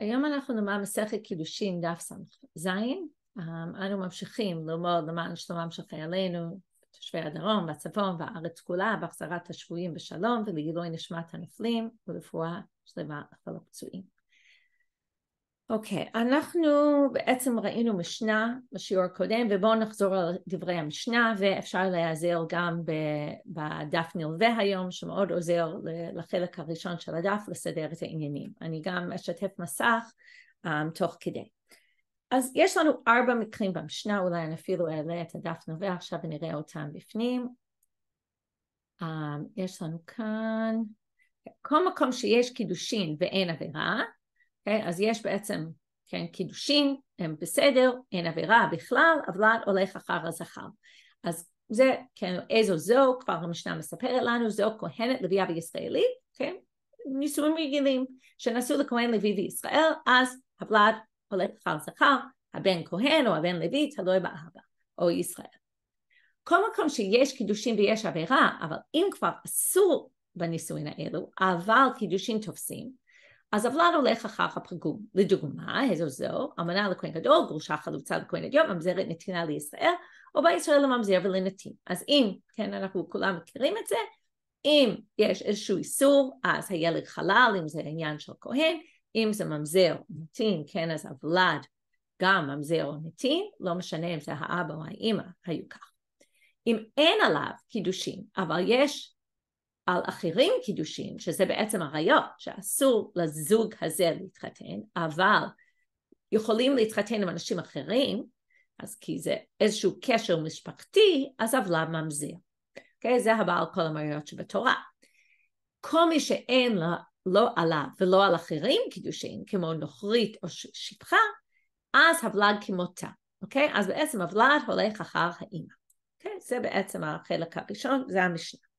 היום אנחנו נאמר מסכת קידושין דף ס"ז, אמ, אנו ממשיכים ללמוד למען שלומם של חיילינו, תושבי הדרום והצפון והארץ כולה, בהחזרת השבויים בשלום ולגילוי נשמת הנופלים ולפואה שלמה לכל הפצועים. אוקיי, okay, אנחנו בעצם ראינו משנה בשיעור הקודם ובואו נחזור על דברי המשנה ואפשר להיעזר גם בדף נלווה היום שמאוד עוזר לחלק הראשון של הדף לסדר את העניינים. אני גם אשתף מסך um, תוך כדי. אז יש לנו ארבע מקרים במשנה, אולי אני אפילו אעלה את הדף נלווה עכשיו ונראה אותם בפנים. Um, יש לנו כאן, כן, כל מקום שיש קידושין ואין עבירה Okay? אוקיי? אז יש בעצם כן, קידושין, הם בסדר, אין עבירה בכלל, אבל הולך אחר הזכר. אז זה, כן, איזו זו, כבר המשנה מספרת לנו, זו כהנת לוויה וישראלית, כן? נישואים רגילים, שנשאו לכהן לוי וישראל, אז הוולד הולך אחר זכר, הבן כהן או הבן לוי, תלוי באבא או ישראל. כל מקום שיש קידושין ויש עבירה, אבל אם כבר אסור בנישואין האלו, אבל קידושין תופסים, אז הוולד הולך אחר הפרגום. לדוגמה, איזו זו, אמנה לכהן גדול, גרושה חלוצה לכהן אדיון, ממזרת נתינה לישראל, או בא ישראל לממזר ולנתין. אז אם, כן, אנחנו כולם מכירים את זה, אם יש איזשהו איסור, אז הילד חלל, אם זה עניין של כהן, אם זה ממזר או נתין, כן, אז הוולד גם ממזר או נתין, לא משנה אם זה האבא או האימא, היו כך. אם אין עליו קידושין, אבל יש על אחרים קידושין, שזה בעצם עריות, שאסור לזוג הזה להתחתן, אבל יכולים להתחתן עם אנשים אחרים, אז כי זה איזשהו קשר משפחתי, אז עוולה ממזיר. Okay, אוקיי? זה הבעל כל המריות שבתורה. כל מי שאין לה, לא עליו ולא על אחרים קידושין, כמו נוכרית או שפחה, אז הבלד כמותה, אוקיי? Okay? אז בעצם הבלד הולך אחר האימא. אוקיי? Okay? זה בעצם החלק הראשון, זה המשנה.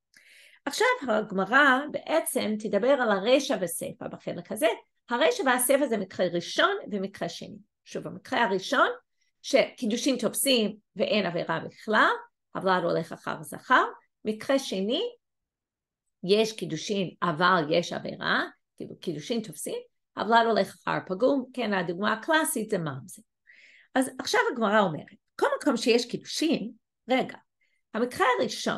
עכשיו הגמרא בעצם תדבר על הרשע וסיפא בחלק הזה. הרשע והסיפא זה מקרה ראשון ומקרה שני. שוב, המקרה הראשון, שקידושים תופסים ואין עבירה בכלל, הבלד הולך אחר זכר. מקרה שני, יש קידושין אבל יש עבירה, כאילו קידושין תופסים, הבלד הולך אחר פגום, כן, הדוגמה הקלאסית זה ממזי. אז עכשיו הגמרא אומרת, כל מקום שיש קידושין, רגע, המקרה הראשון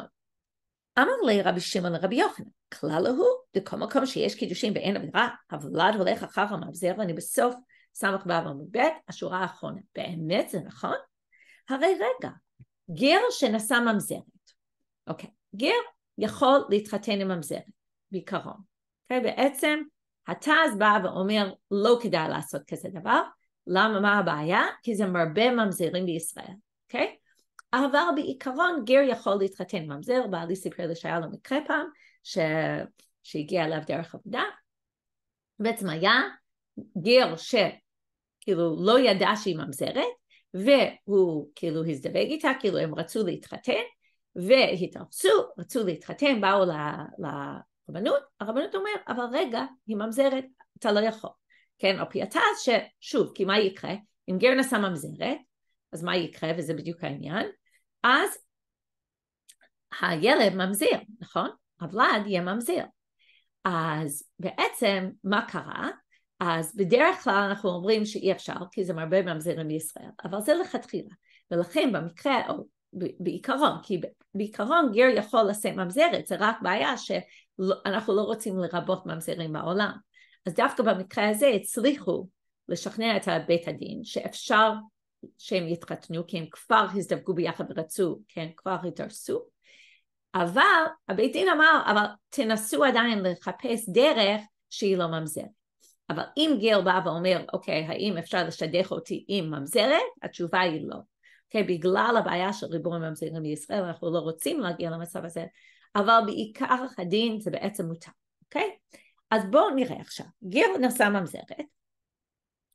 אמר לי רבי שמעון לרבי יוחנן, כלל הוא, בכל מקום שיש קידושין ואין עבירה, הוולד הולך אחר המאבזר ואני בסוף סמך באב עמוד ב', השורה האחרונה. באמת זה נכון? הרי רגע, גר שנשא ממזרת, אוקיי, גר יכול להתחתן עם ממזרת, בעיקרון. אוקיי, בעצם התז בא ואומר, לא כדאי לעשות כזה דבר. למה, מה הבעיה? כי זה מרבה ממזרים בישראל, אוקיי? אבל בעיקרון גר יכול להתחתן ממזר, בעלי סיפר לי שהיה לו מקרה פעם, ש... שהגיע אליו דרך עבודה. בעצם היה גר שכאילו לא ידע שהיא ממזרת, והוא כאילו הזדווג איתה, כאילו הם רצו להתחתן, והתארצו, רצו להתחתן, באו לרבנות, הרבנות אומר, אבל רגע, היא ממזרת, אתה לא יכול. כן, על פי התז, ששוב, כי מה יקרה? אם גר נשא ממזרת, אז מה יקרה, וזה בדיוק העניין, אז הילד ממזיר, נכון? הוולד יהיה ממזיר. אז בעצם מה קרה? אז בדרך כלל אנחנו אומרים שאי אפשר, כי זה מרבה ממזירים בישראל, אבל זה לכתחילה. ולכן במקרה, או בעיקרון, כי בעיקרון גר יכול לשאת ממזרת, זה רק בעיה שאנחנו לא רוצים לרבות ממזרים בעולם. אז דווקא במקרה הזה הצליחו לשכנע את בית הדין שאפשר שהם יתחתנו, כי הם כבר הזדווגו ביחד ורצו, כן, כבר התארסו, אבל הבית דין אמר, אבל תנסו עדיין לחפש דרך שהיא לא ממזרת. אבל אם גיל בא ואומר, אוקיי, האם אפשר לשדך אותי עם ממזרת? התשובה היא לא. אוקיי, בגלל הבעיה של ריבוי ממזרים בישראל, אנחנו לא רוצים להגיע למצב הזה, אבל בעיקר הדין זה בעצם מותר, אוקיי? אז בואו נראה עכשיו. גיל נשא ממזרת,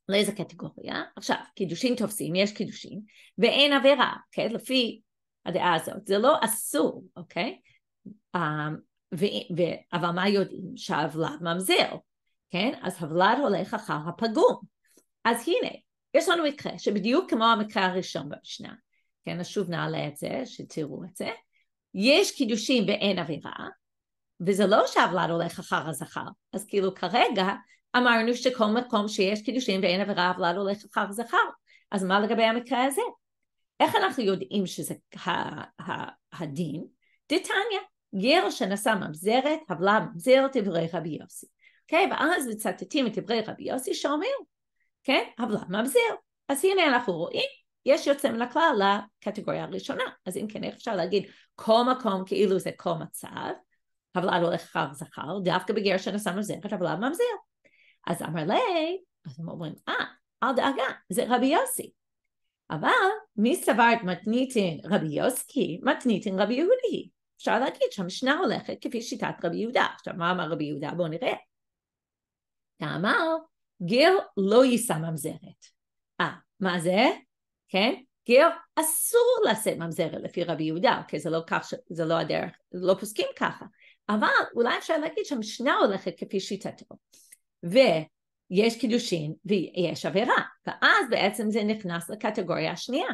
לאיזה קטגוריה? עכשיו, קידושין תופסים, יש קידושין, ואין עבירה, כן? לפי הדעה הזאת. זה לא אסור, אוקיי? אמ, ו- ו- אבל מה יודעים? שהוולד ממזל, כן? אז הוולד הולך אחר הפגום. אז הנה, יש לנו מקרה שבדיוק כמו המקרה הראשון במשנה, כן? אז שוב נעלה את זה, שתראו את זה. יש קידושין ואין עבירה, וזה לא שהוולד הולך אחר הזכר. אז כאילו כרגע אמרנו שכל מקום שיש קידושין ואין עבירה אבל לא הולך אחר זכר, אז מה לגבי המקרה הזה? איך אנחנו יודעים שזה ה- ה- הדין? דתניא, גר שנשא ממזרת, הבלה ממזר דברי רבי יוסי. Okay, אוקיי? ואז מצטטים את דברי רבי יוסי שאומר, כן, okay, הבלה ממזר. אז הנה אנחנו רואים, יש יוצא מן הכלל לקטגוריה הראשונה. אז אם כן, איך אפשר להגיד כל מקום כאילו זה כל מצב, הבלה לא הולך אחר זכר, דווקא בגר שנשא ממזרת, הבלה ממזר. אז אמר לי, אז הם אומרים, אה, ah, אל דאגה, זה רבי יוסי. אבל מי סבר את מתניתין רבי יוסקי, מתניתין רבי יהודי. אפשר להגיד שהמשנה הולכת כפי שיטת רבי יהודה. עכשיו, מה אמר רבי יהודה? בואו נראה. כאמר, גר לא יישא ממזרת. אה, מה זה? כן? גר אסור לשאת ממזרת לפי רבי יהודה, כי אוקיי, זה לא כך, זה לא הדרך, לא פוסקים ככה. אבל אולי אפשר להגיד שהמשנה הולכת כפי שיטתו. ויש קידושין ויש עבירה, ואז בעצם זה נכנס לקטגוריה השנייה,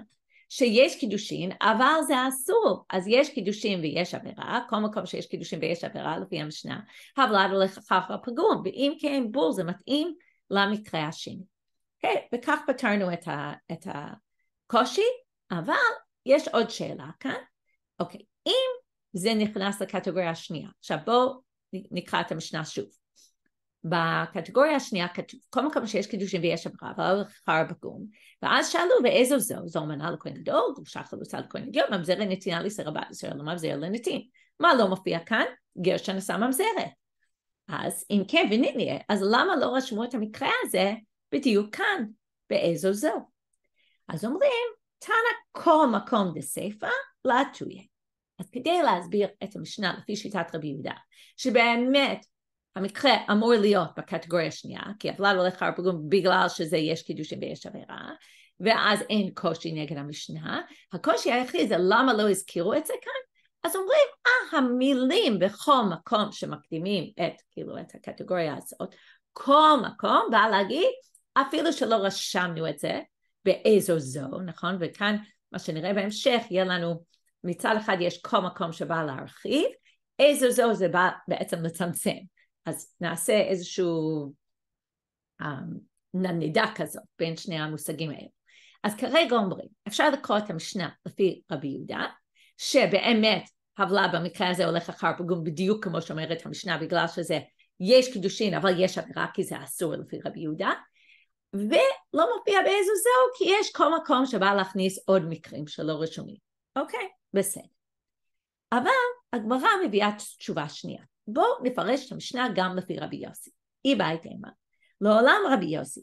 שיש קידושין אבל זה אסור, אז יש קידושין ויש עבירה, כל מקום שיש קידושין ויש עבירה לפי המשנה, הבלד הולך אחר הפגום, ואם כן בול זה מתאים למקרה השני. Okay, אוקיי, וכך פתרנו את, ה, את הקושי, אבל יש עוד שאלה כאן, אוקיי, okay, אם זה נכנס לקטגוריה השנייה, עכשיו בואו נקרא את המשנה שוב. בקטגוריה השנייה כתוב, כל מקום שיש קידושים ויש עברה, אבל חר בגום. ואז שאלו באיזו זו, זו מנה לכהן גדול, גרושה חלוצה לכהן גדול, ממזר לנתינה לישראל רבת ישראל, לא ממזרת לנתין. מה לא מופיע כאן? גר שנשא ממזרת. אז אם כן וניניה, אז למה לא רשמו את המקרה הזה בדיוק כאן, באיזו זו? אז אומרים, תנא כל מקום דסייפה, לה תויה. אז כדי להסביר את המשנה לפי שיטת רבי יהודה, שבאמת המקרה אמור להיות בקטגוריה השנייה, כי הבלל הולך אחר פגום בגלל שזה יש קידושים ויש עבירה, ואז אין קושי נגד המשנה. הקושי היחיד זה למה לא הזכירו את זה כאן, אז אומרים, אה, המילים בכל מקום שמקדימים את, כאילו, את הקטגוריה הזאת, כל מקום בא להגיד, אפילו שלא רשמנו את זה, באיזו זו, נכון? וכאן, מה שנראה בהמשך, יהיה לנו, מצד אחד יש כל מקום שבא להרחיב, איזו זו זה בא בעצם לצמצם. אז נעשה איזשהו um, אמ, נדנדה כזאת בין שני המושגים האלה. אז כרגע אומרים, אפשר לקרוא את המשנה לפי רבי יהודה, שבאמת הבלה במקרה הזה הולך אחר פגום בדיוק כמו שאומרת המשנה, בגלל שזה יש קידושין אבל יש עבירה כי זה אסור לפי רבי יהודה, ולא מופיע באיזו זהו כי יש כל מקום שבא להכניס עוד מקרים שלא רשומים. אוקיי, בסדר. אבל הגמרא מביאה תשובה שנייה. בואו נפרש את המשנה גם לפי רבי יוסי. איבאי תימה. לעולם רבי יוסי.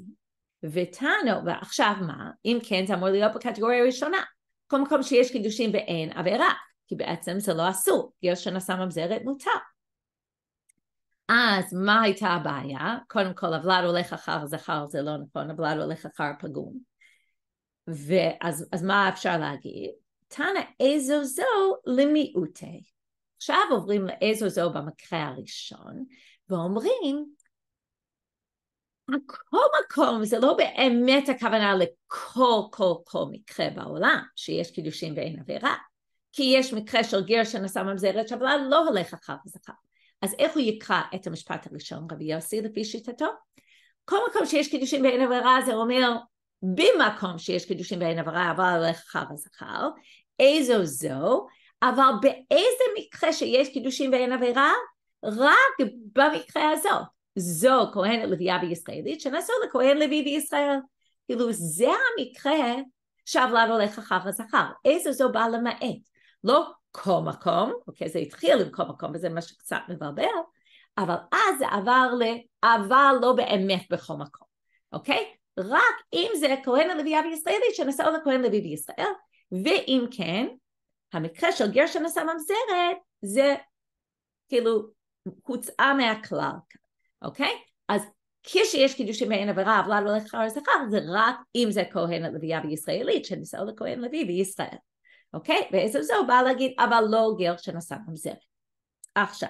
ותנו, ועכשיו מה? אם כן זה אמור להיות בקטגוריה הראשונה. כל מקום שיש קידושים ואין עבירה, כי בעצם זה לא אסור. גרשון עשה ממזרת מותר. אז מה הייתה הבעיה? קודם כל, הוולד הולך אחר זכר זה לא נכון, הוולד הולך אחר פגום. ואז מה אפשר להגיד? תנא איזו זו למיעוטי. עכשיו עוברים לאיזו זו במקרה הראשון, ואומרים, הכל מקום זה לא באמת הכוונה לכל כל כל מקרה בעולם שיש קידושין ואין עבירה כי יש מקרה של גר שנשא ממזרת שבלה לא הולך אחר וזכר אז איך הוא יקרא את המשפט הראשון רבי יוסי לפי שיטתו? כל מקום שיש קידושין ואין עבירה זה אומר במקום שיש קידושין ואין עבירה אבל הולך אחר וזכר איזו זו אבל באיזה מקרה שיש קידושין ואין עבירה? רק במקרה הזאת. זו כהן לוויה בישראלית שנשאו לכהן לוי בישראל. כאילו זה המקרה שהעוולה הולך אחר הזכר. איזה זו באה למעט. לא כל מקום, אוקיי, זה התחיל עם כל מקום וזה מה שקצת מבלבל, אבל אז זה עבר ל... אבל לא באמת בכל מקום, אוקיי? רק אם זה כהן הלוויה בישראלית שנשאו לכהן לוי בישראל, ואם כן, המקרה של גרשון ממזרת, זה כאילו הוצאה מהכלל, אוקיי? אז כשיש קידושים מעין עבירה, אבל לא ולכת אחר זכר, זה רק אם זה כהן לוויה וישראלית, שנישאו לכהן לוי בישראל, אוקיי? בעצם הוא בא להגיד, אבל לא גרשון ממזרת. עכשיו,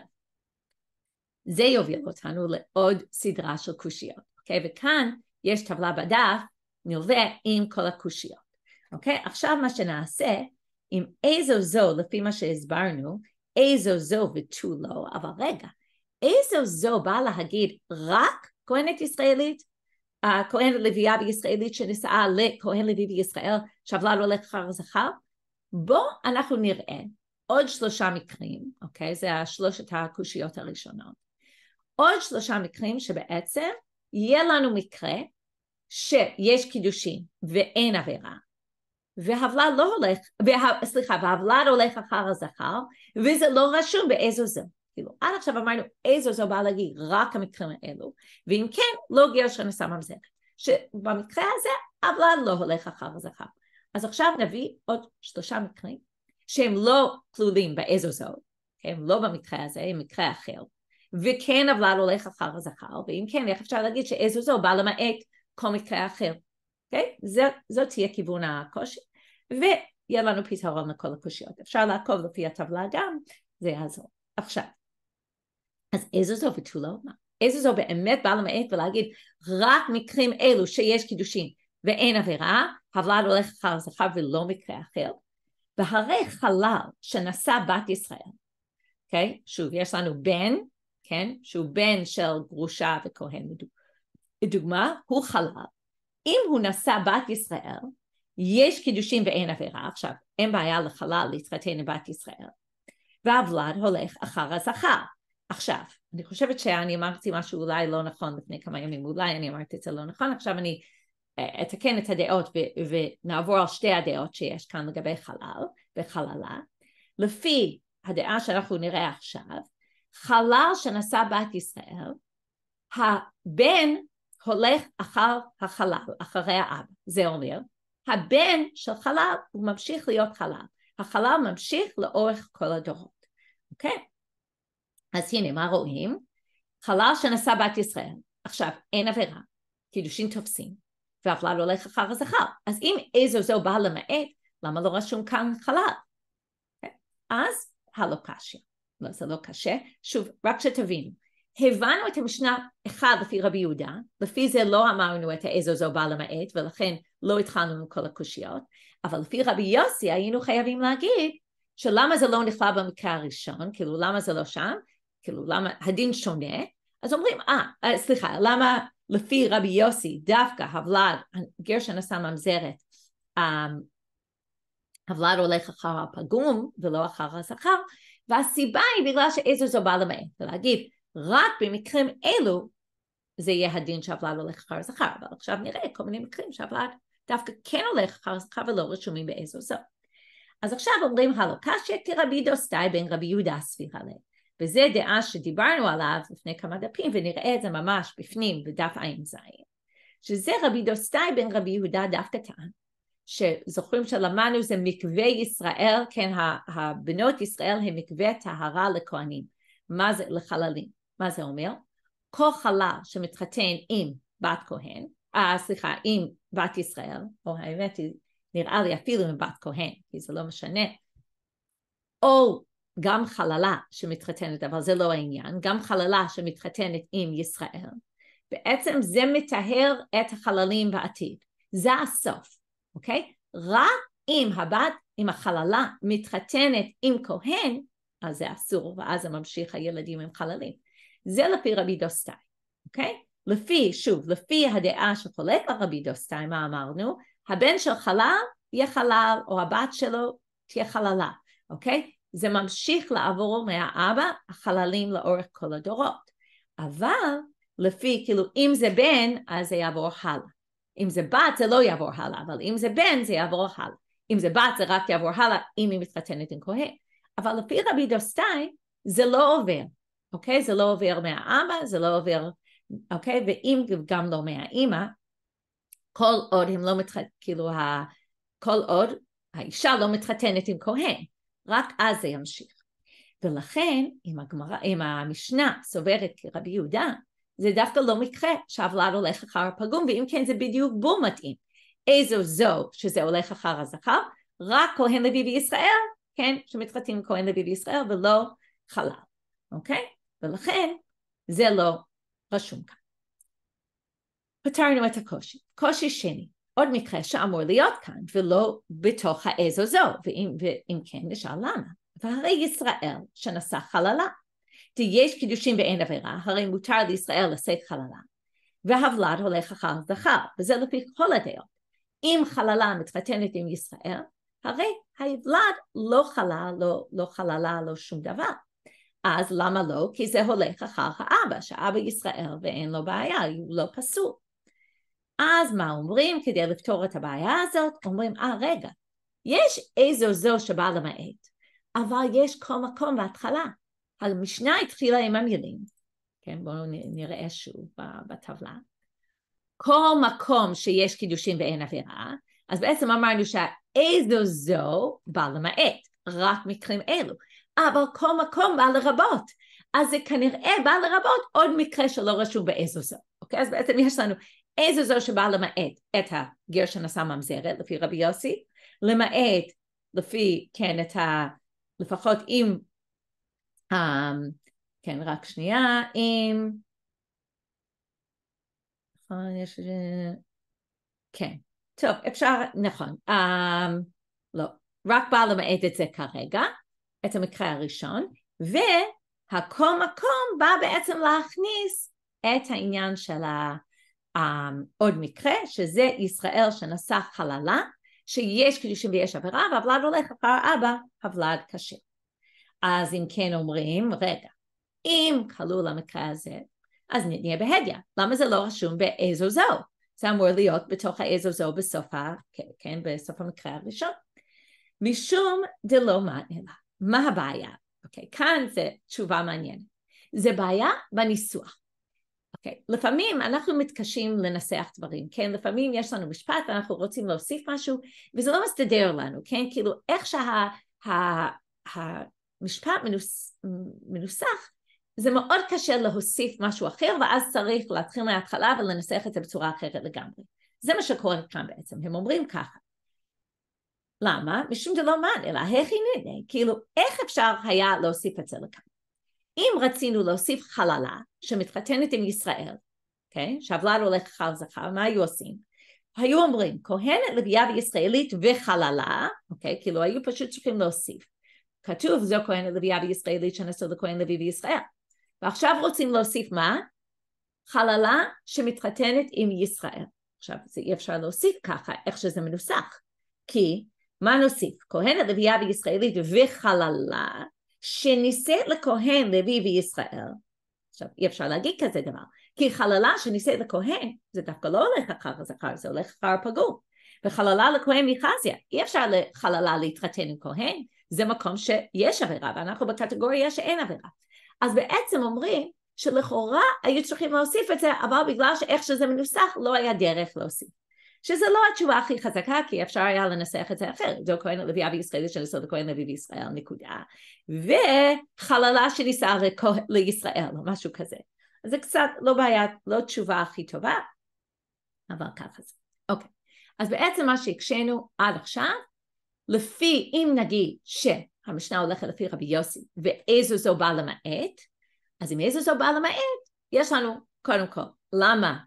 זה יוביל אותנו לעוד סדרה של קושיות, אוקיי? וכאן יש טבלה בדף, נלווה עם כל הקושיות, אוקיי? עכשיו מה שנעשה אם איזו זו, לפי מה שהסברנו, איזו זו ותו לא, אבל רגע, איזו זו באה להגיד רק כהנת ישראלית? הכהן לוויה בישראלית שנישאה לכהן לוי בישראל, שבלה לו אחר זכר? בואו אנחנו נראה עוד שלושה מקרים, אוקיי? זה שלושת הקושיות הראשונות. עוד שלושה מקרים שבעצם יהיה לנו מקרה שיש קידושין ואין עבירה, והבלד לא הולך, וה, סליחה, והבלד הולך אחר הזכר, וזה לא רשום באיזו זו. כאילו, עד עכשיו אמרנו איזו זו באה להגיד רק המקרים האלו, ואם כן, לא גר שנשא ממזרת. שבמקרה הזה, הבלד לא הולך אחר הזכר. אז עכשיו נביא עוד שלושה מקרים שהם לא כלולים באיזו זו, הם לא במקרה הזה, הם מקרה אחר, וכן הבלד הולך אחר הזכר, ואם כן, איך אפשר להגיד שאיזו זו באה למעט כל מקרה אחר? אוקיי? Okay? זאת תהיה כיוון הקושי, ויהיה לנו פתרון לכל הקושיות. אפשר לעקוב לפי הטבלה גם, זה יעזור. עכשיו, אז איזה זו ותו לא איזה זו באמת בא למעט ולהגיד רק מקרים אלו שיש קידושין ואין עבירה, הוולד הולך אחר זכר ולא מקרה אחר. והרי חלל שנשא בת ישראל, אוקיי? Okay? שוב, יש לנו בן, כן? שהוא בן של גרושה וכהן, לדוגמה, הוא חלל. אם הוא נשא בת ישראל, יש קידושים ואין עבירה. עכשיו, אין בעיה לחלל להתחתן עם בת ישראל. והוולד הולך אחר הזכר. עכשיו, אני חושבת שאני אמרתי משהו אולי לא נכון לפני כמה ימים, אולי אני אמרתי את זה לא נכון, עכשיו אני אה, אתקן את הדעות ו- ונעבור על שתי הדעות שיש כאן לגבי חלל וחללה. לפי הדעה שאנחנו נראה עכשיו, חלל שנשא בת ישראל, הבן הולך אחר החלל, אחרי האב. זה אומר, הבן של חלל הוא ממשיך להיות חלל. החלל ממשיך לאורך כל הדורות, אוקיי? אז הנה, מה רואים? חלל שנשא בת ישראל. עכשיו, אין עבירה, קידושין תופסים, והחלל הולך אחר הזכר. אז אם איזו זו באה למעט, למה לא רשום כאן חלל? Okay. אוקיי? אז הלא לא, זה לא קשה. שוב, רק שתבינו, הבנו את המשנה אחד לפי רבי יהודה, לפי זה לא אמרנו את האיזו זו בא למעט, ולכן לא התחלנו עם כל הקושיות, אבל לפי רבי יוסי היינו חייבים להגיד שלמה זה לא נכלל במקרה הראשון, כאילו למה זה לא שם, כאילו למה הדין שונה, אז אומרים אה, אה סליחה, למה לפי רבי יוסי דווקא הוולד, גרשן עשה ממזרת, אמ, הוולד הולך אחר הפגום ולא אחר הזכר, והסיבה היא בגלל שאיזו זו בא למעט, ולהגיד רק במקרים אלו זה יהיה הדין שהוולד הולך אחר זכר, אבל עכשיו נראה כל מיני מקרים שהוולד דווקא כן הולך אחר זכר ולא רשומים באיזו זו. אז עכשיו אומרים הלא קשיא כרבי דוסטאי בן רבי יהודה ספירה ליה. וזה דעה שדיברנו עליו לפני כמה דפים ונראה את זה ממש בפנים בדף ע"ז. שזה רבי דוסטאי בן רבי יהודה דווקא טען, שזוכרים שלמדנו זה מקווה ישראל, כן, הבנות ישראל הן מקווה טהרה לכהנים, מה זה לחללים. מה זה אומר? כל חלל שמתחתן עם בת כהן, אה, סליחה, עם בת ישראל, או האמת היא, נראה לי אפילו עם בת כהן, כי זה לא משנה, או גם חללה שמתחתנת, אבל זה לא העניין, גם חללה שמתחתנת עם ישראל, בעצם זה מטהר את החללים בעתיד. זה הסוף, אוקיי? רק אם הבת, אם החללה מתחתנת עם כהן, אז זה אסור, ואז זה ממשיך הילדים עם חללים. זה לפי רבי דוסטאי, אוקיי? לפי, שוב, לפי הדעה שחולק על רבי דוסטאי, מה אמרנו? הבן של חלל יהיה חלל, או הבת שלו תהיה חללה, אוקיי? זה ממשיך לעבור מהאבא החללים לאורך כל הדורות. אבל לפי, כאילו, אם זה בן, אז זה יעבור הלאה. אם זה בת, זה לא יעבור הלאה, אבל אם זה בן, זה יעבור הלאה. אם זה בת, זה רק יעבור הלאה, אם היא מתחתנת עם כהן. אבל לפי רבי דוסטאי, זה לא עובר. אוקיי? זה לא עובר מהאבא, זה לא עובר, אוקיי? ואם גם לא מהאימא, כל עוד הם לא מתחתנים, כאילו, ה... כל עוד האישה לא מתחתנת עם כהן, רק אז זה ימשיך. ולכן, אם, הגמרא, אם המשנה סוברת כרבי יהודה, זה דווקא לא מקרה שהוולד הולך אחר הפגום, ואם כן זה בדיוק בול מתאים. איזו זו שזה הולך אחר הזכר, רק כהן לוי בישראל, כן, שמתחתנים עם כהן לוי בישראל ולא חלל, אוקיי? Okay? ולכן זה לא רשום כאן. פתרנו את הקושי. קושי שני, עוד מקרה שאמור להיות כאן ולא בתוך העז הזו, ואם, ואם כן נשאל למה. והרי ישראל שנשא חללה, יש קידושים ואין עבירה, הרי מותר לישראל לשאת חללה, והבלד הולך אחר זכר, וזה לפי כל הדעות. אם חללה מתחתנת עם ישראל, הרי הוולד לא חלה, לא, לא חללה, לא שום דבר. אז למה לא? כי זה הולך אחר האבא, שהאבא ישראל ואין לו בעיה, הוא לא פסול. אז מה אומרים כדי לפתור את הבעיה הזאת? אומרים, אה רגע, יש איזו זו שבא למעט, אבל יש כל מקום בהתחלה. המשנה התחילה עם המילים, כן, בואו נראה שוב בטבלה. כל מקום שיש קידושין ואין עבירה, אז בעצם אמרנו שהאיזו זו בא למעט, רק מקרים אלו. אבל כל מקום בא לרבות. אז זה כנראה בא לרבות עוד מקרה שלא רשום באיזו זו. אוקיי? אז בעצם יש לנו איזו זו שבא למעט את הגר שנשא ממזרת, לפי רבי יוסי, למעט לפי, כן, את ה... לפחות אם... Um, אה, כן, רק שנייה, אם... נכון, יש... אה, כן, טוב, אפשר, נכון. Um, לא, רק בא למעט את זה כרגע. את המקרה הראשון, והקום מקום בא בעצם להכניס את העניין של העוד אמ, מקרה, שזה ישראל שנשא חללה, שיש קידושים ויש עבירה, והוולד הולך אחר אבא, הוולד קשה. אז אם כן אומרים, רגע, אם כלו למקרה הזה, אז נהיה בהדיא. למה זה לא רשום באיזו זו? זה אמור להיות בתוך האיזו זו בסוף, ה... כן, בסוף המקרה הראשון. משום דלא מעניין לה. מה הבעיה? אוקיי, okay, כאן זה תשובה מעניינת. זה בעיה בניסוח. אוקיי, לפעמים אנחנו מתקשים לנסח דברים, כן? לפעמים יש לנו משפט ואנחנו רוצים להוסיף משהו וזה לא מסתדר לנו, כן? כאילו איך שהמשפט שה, מנוס, מנוסח זה מאוד קשה להוסיף משהו אחר ואז צריך להתחיל מההתחלה ולנסח את זה בצורה אחרת לגמרי. זה מה שקורה כאן בעצם, הם אומרים ככה למה? משום דלא מן, אלא הכי נדמה, כאילו איך אפשר היה להוסיף את זה לכאן? אם רצינו להוסיף חללה שמתחתנת עם ישראל, okay? שהבלל הולך אחר זכר, מה היו עושים? היו אומרים, כהנת לוויה וישראלית וחללה, Okay? אוקיי? כאילו היו פשוט צריכים להוסיף. כתוב זו כהנת לוויה וישראלית שנעשו לכהן לוי וישראל. ועכשיו רוצים להוסיף מה? חללה שמתחתנת עם ישראל. עכשיו זה אי אפשר להוסיף ככה, איך שזה מנוסח. כי מה נוסיף? כהן הלוויה וישראלית וחללה, שנישאת לכהן לוי וישראל. עכשיו, אי אפשר להגיד כזה דבר, כי חללה שנישאת לכהן, זה דווקא לא הולך אחר הזכר, זה הולך אחר הפגור. וחללה לכהן מחזיה, אי אפשר לחללה להתחתן עם כהן, זה מקום שיש עבירה, ואנחנו בקטגוריה שאין עבירה. אז בעצם אומרים שלכאורה היו צריכים להוסיף את זה, אבל בגלל שאיך שזה מנוסח לא היה דרך להוסיף. שזה לא התשובה הכי חזקה, כי אפשר היה לנסח את זה אחרת, דו כהן לוי אבי ישראל לנסות לכהן לוי בישראל, נקודה. וחללה שניסה לישראל, או משהו כזה. אז זה קצת לא בעיה, לא תשובה הכי טובה, אבל ככה זה. אוקיי. אז בעצם מה שהקשינו עד עכשיו, לפי, אם נגיד שהמשנה הולכת לפי רבי יוסי, ואיזו זו בא למעט, אז אם איזו זו בא למעט, יש לנו קודם כל, למה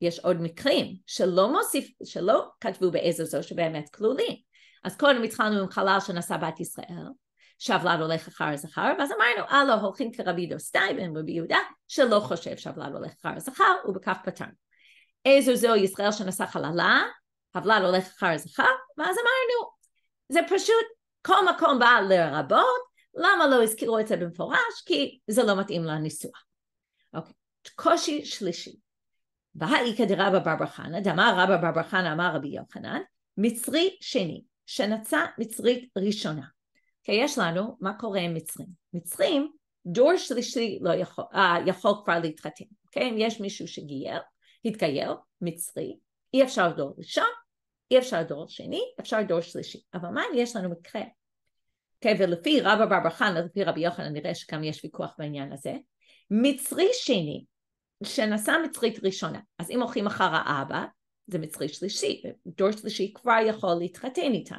יש עוד מקרים שלא מוסיף, שלא כתבו באיזה זו שבאמת כלולים. אז קודם התחלנו עם חלל שנשא בת ישראל, שבלד הולך אחר הזכר, ואז אמרנו, הלו, הולכים כרבי דוסטאי בן רבי יהודה, שלא חושב שבלד הולך אחר הזכר, ובכך פתרנו. איזו זו ישראל שנשא חללה, הבלד הולך אחר הזכר, ואז אמרנו, זה פשוט כל מקום בא לרבות, למה לא הזכירו את זה במפורש? כי זה לא מתאים לניסוח. אוקיי, קושי שלישי. והאיכא דרבא בבר חנא, דאמר רבא בבר חנא אמר רבי יוחנן, מצרי שני, שנצא מצרית ראשונה. כי יש לנו, מה קורה עם מצרים? מצרים, דור שלישי לא יכול, אה, יכול כבר להתחתן, אוקיי? אם יש מישהו שגייר, התגייר, מצרי, אי אפשר דור ראשון, אי אפשר דור שני, אפשר דור שלישי. אבל מה אם יש לנו מקרה? Okay, אוקיי? ולפי רבא בר בר חנא, לפי רבי יוחנן, נראה שגם יש ויכוח בעניין הזה. מצרי שני, שנסע מצרית ראשונה. אז אם הולכים אחר האבא, זה מצרי שלישי, דור שלישי כבר יכול להתחתן איתן.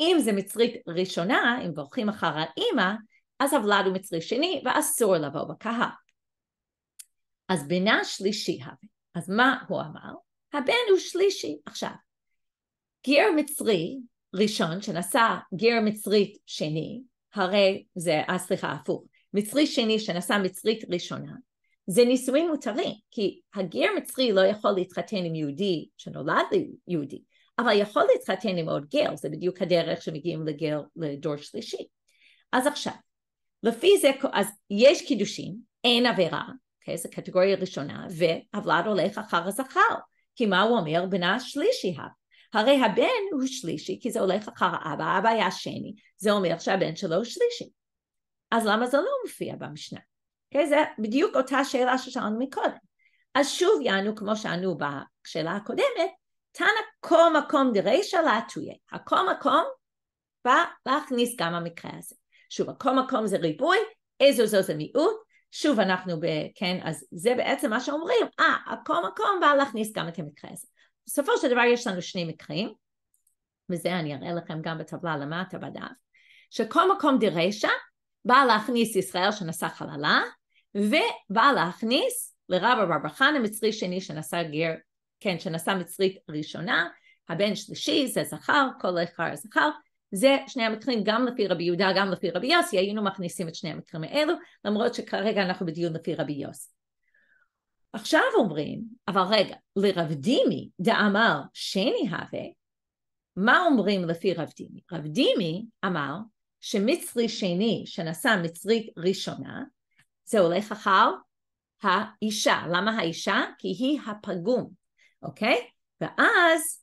אם זה מצרית ראשונה, אם הולכים אחר האימא, אז הוולד הוא מצרי שני ואסור לבוא בקהל. אז בנה שלישי הבן. אז מה הוא אמר? הבן הוא שלישי. עכשיו, גר מצרי ראשון שנסע גר מצרית שני, הרי זה, אה, סליחה, הפוך, מצרי שני שנסע מצרית ראשונה, זה נישואים מותרים, כי הגר מצרי לא יכול להתחתן עם יהודי שנולד ליהודי, אבל יכול להתחתן עם עוד גר, זה בדיוק הדרך שמגיעים לגר לדור שלישי. אז עכשיו, לפי זה, אז יש קידושים, אין עבירה, okay, אוקיי? זו קטגוריה ראשונה, והוולד הולך אחר הזכר, כי מה הוא אומר? בנה שלישי הרי הבן הוא שלישי, כי זה הולך אחר האבא, האבא היה שני, זה אומר שהבן שלו הוא שלישי. אז למה זה לא מופיע במשנה? Okay, אוקיי? זה בדיוק אותה שאלה ששאלנו מקודם. אז שוב יענו כמו שענו בשאלה הקודמת, תנא כל מקום דרישא לה תויה. הכל מקום בא להכניס גם המקרה הזה. שוב, הכל מקום זה ריבוי, איזו זו זה מיעוט, שוב אנחנו ב... כן, אז זה בעצם מה שאומרים, אה, הכל מקום בא להכניס גם את המקרה הזה. בסופו של דבר יש לנו שני מקרים, וזה אני אראה לכם גם בטבלה למטה בדף, שכל מקום דרישא באה להכניס ישראל שנשא חללה, ובאה להכניס לרב רבא חנה המצרי שני שנשא גר, כן, שנשא מצרית ראשונה, הבן שלישי זה זכר, כל איכר זכר, זה שני המקרים, גם לפי רבי יהודה, גם לפי רבי יוסי, היינו מכניסים את שני המקרים האלו, למרות שכרגע אנחנו בדיון לפי רבי יוסי. עכשיו אומרים, אבל רגע, לרב דימי דאמר שני הווה, מה אומרים לפי רב דימי? רב דימי אמר שמצרי שני שנשא מצרית ראשונה, זה הולך אחר האישה. למה האישה? כי היא הפגום, אוקיי? ואז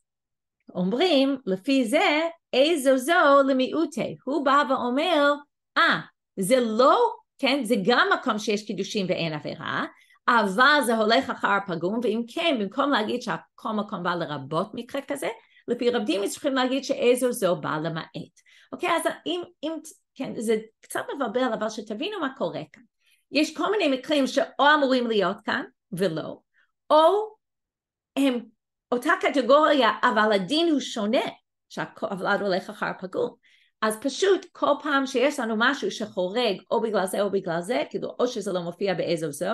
אומרים לפי זה איזו זו למיעוטי. הוא בא ואומר, אה, ah, זה לא, כן, זה גם מקום שיש קידושים ואין עבירה, אבל זה הולך אחר הפגום, ואם כן, במקום להגיד שכל מקום בא לרבות מקרה כזה, לפי רבים צריכים להגיד שאיזו זו בא למעט. אוקיי, אז אם, אם, כן, זה קצת מבלבל, אבל שתבינו מה קורה כאן. יש כל מיני מקרים שאו אמורים להיות כאן ולא, או הם אותה קטגוריה, אבל הדין הוא שונה, שהוולד הולך אחר פגום. אז פשוט כל פעם שיש לנו משהו שחורג או בגלל זה או בגלל זה, כאילו או שזה לא מופיע באיזו זו,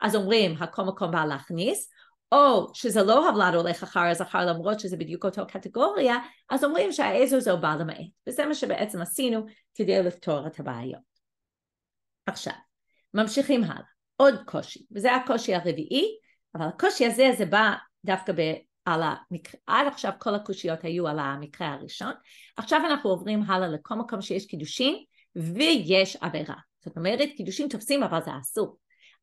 אז אומרים הכל מקום בא להכניס, או שזה לא הבלד הולך אחר הזכר למרות שזה בדיוק אותו קטגוריה, אז אומרים שהאיזו שהאזוזו בא למעט, וזה מה שבעצם עשינו כדי לפתור את הבעיות. עכשיו, ממשיכים הלאה, עוד קושי, וזה הקושי הרביעי, אבל הקושי הזה זה בא דווקא ב... על המקרה, עד עכשיו כל הקושיות היו על המקרה הראשון, עכשיו אנחנו עוברים הלאה לכל מקום שיש קידושין ויש עבירה. זאת אומרת, קידושין תופסים אבל זה אסור.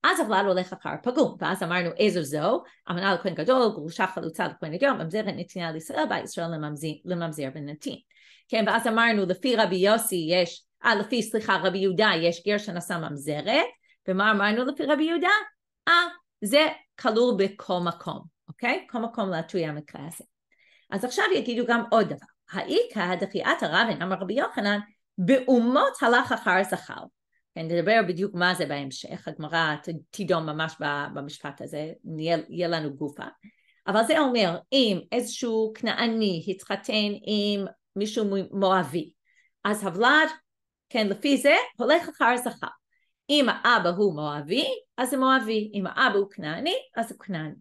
אז אבל הולך אחר פגום, ואז אמרנו איזו זו, אמנה לכהן גדול, גרושה חלוצה לכהן עליון, ממזרת נתינה לישראל, בא ישראל לממזר ונתין. כן, ואז אמרנו לפי רבי יוסי יש, אה לפי סליחה רבי יהודה יש גר שנשא ממזרת, ומה אמרנו לפי רבי יהודה? אה, זה כלול בכל מקום, אוקיי? כל מקום להטוי המקרה הזה. אז עכשיו יגידו גם עוד דבר, האיכא דחיית הרב אמר רבי יוחנן, באומות הלך אחר זחל. כן, נדבר בדיוק מה זה בהמשך, הגמרא תידום ממש במשפט הזה, יהיה לנו גופה. אבל זה אומר, אם איזשהו כנעני התחתן עם מישהו מואבי, אז הוולד, כן, לפי זה, הולך אחר זכר. אם האבא הוא מואבי, אז זה מואבי, אם האבא הוא כנעני, אז הוא כנעני.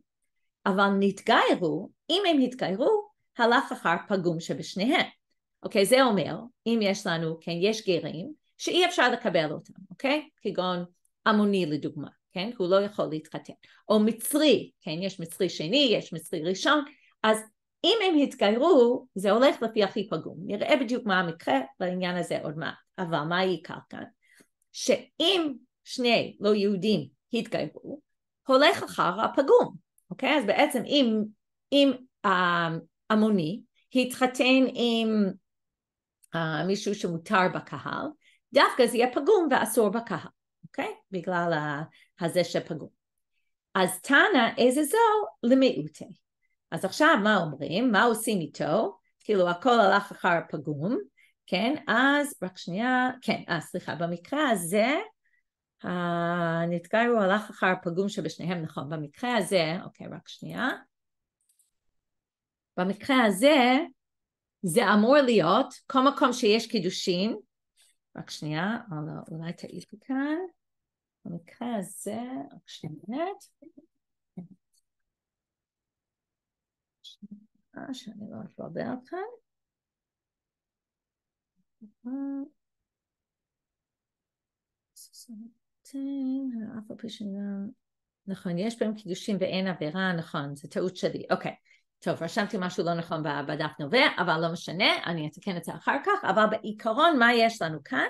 אבל נתגיירו, אם הם התגיירו, הלך אחר פגום שבשניהם. אוקיי, זה אומר, אם יש לנו, כן, יש גרים, שאי אפשר לקבל אותם, אוקיי? כגון עמוני לדוגמה, כן? הוא לא יכול להתחתן. או מצרי, כן? יש מצרי שני, יש מצרי ראשון, אז אם הם התגיירו, זה הולך לפי הכי פגום. נראה בדיוק מה המקרה בעניין הזה עוד מעט. אבל מה העיקר כאן? שאם שני לא יהודים התגיירו, הולך אחר הפגום, אוקיי? אז בעצם אם, אם עמוני המוני התחתן עם אה, מישהו שמותר בקהל, דווקא זה יהיה פגום ואסור בקהל, אוקיי? בגלל הזה שפגום. אז תנא איזה זו למיעוטי. אז עכשיו מה אומרים? מה עושים איתו? כאילו הכל הלך אחר הפגום, כן? אז רק שנייה, כן, אה סליחה, במקרה הזה הנתגר הוא הלך אחר הפגום שבשניהם נכון, במקרה הזה, אוקיי רק שנייה, במקרה הזה זה אמור להיות כל מקום שיש קידושין רק שנייה, אולי טעיתי כאן. במקרה הזה, רק שנייה. שאני לא אתבלבל כאן. נכון, יש בהם קידושים ואין עבירה, נכון, זו טעות שלי, אוקיי. טוב, רשמתי משהו לא נכון בדף נובע, אבל לא משנה, אני אתקן את זה אחר כך, אבל בעיקרון מה יש לנו כאן?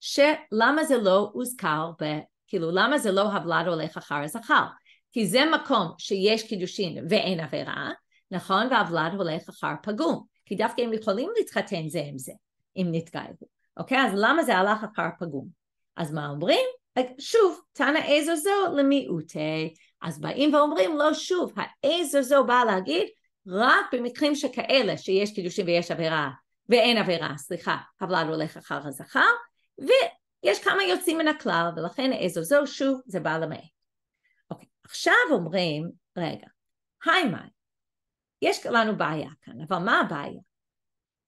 שלמה זה לא הוזכר, ב, כאילו למה זה לא הבלד הולך אחר הזכר? כי זה מקום שיש קידושין ואין עבירה, נכון? והבלד הולך אחר פגום, כי דווקא הם יכולים להתחתן זה עם זה, אם נתגאו, אוקיי? אז למה זה הלך אחר פגום? אז מה אומרים? אה, שוב, תנא איזו זו למיעוטי. אז באים ואומרים, לא שוב, האיזו זו באה להגיד רק במקרים שכאלה שיש קידושים ויש עבירה ואין עבירה, סליחה, הבלל הולך אחר הזכר ויש כמה יוצאים מן הכלל ולכן איזו זו שוב זה בא למעט. אוקיי, עכשיו אומרים, רגע, היי מאי, יש לנו בעיה כאן, אבל מה הבעיה?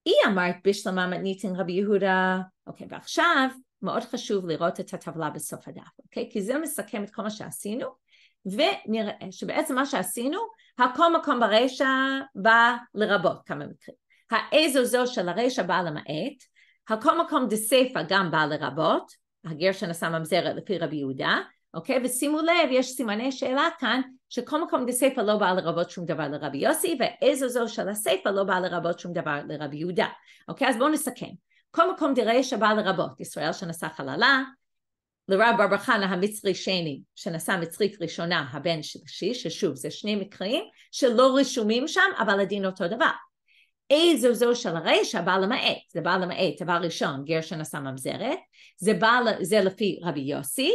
היא אמרת בשלמה מתניתן רבי יהודה, אוקיי, ועכשיו מאוד חשוב לראות את הטבלה בסוף הדף, אוקיי? כי זה מסכם את כל מה שעשינו ונראה שבעצם מה שעשינו, הכל מקום ברישה בא לרבות כמה מקרים. האיזו זו של הרישה בא למעט, הכל מקום דסייפא גם בא לרבות, הגר שנשא ממזרת לפי רבי יהודה, אוקיי? ושימו לב, יש סימני שאלה כאן, שכל מקום דסייפא לא בא לרבות שום דבר לרבי יוסי, ואיזו זו של הסייפא לא בא לרבות שום דבר לרבי יהודה. אוקיי? אז בואו נסכם. כל מקום דרשע בא לרבות ישראל שנשא חללה, לרב בר חנה המצרי שני, שנשא מצרית ראשונה, הבן שלישי, ששוב, זה שני מקרים שלא רשומים שם, אבל הדין אותו דבר. איזו זו של הרשע, בא למעט, זה בא למעט, דבר ראשון, גר שנשא ממזרת, זה, בא, זה לפי רבי יוסי,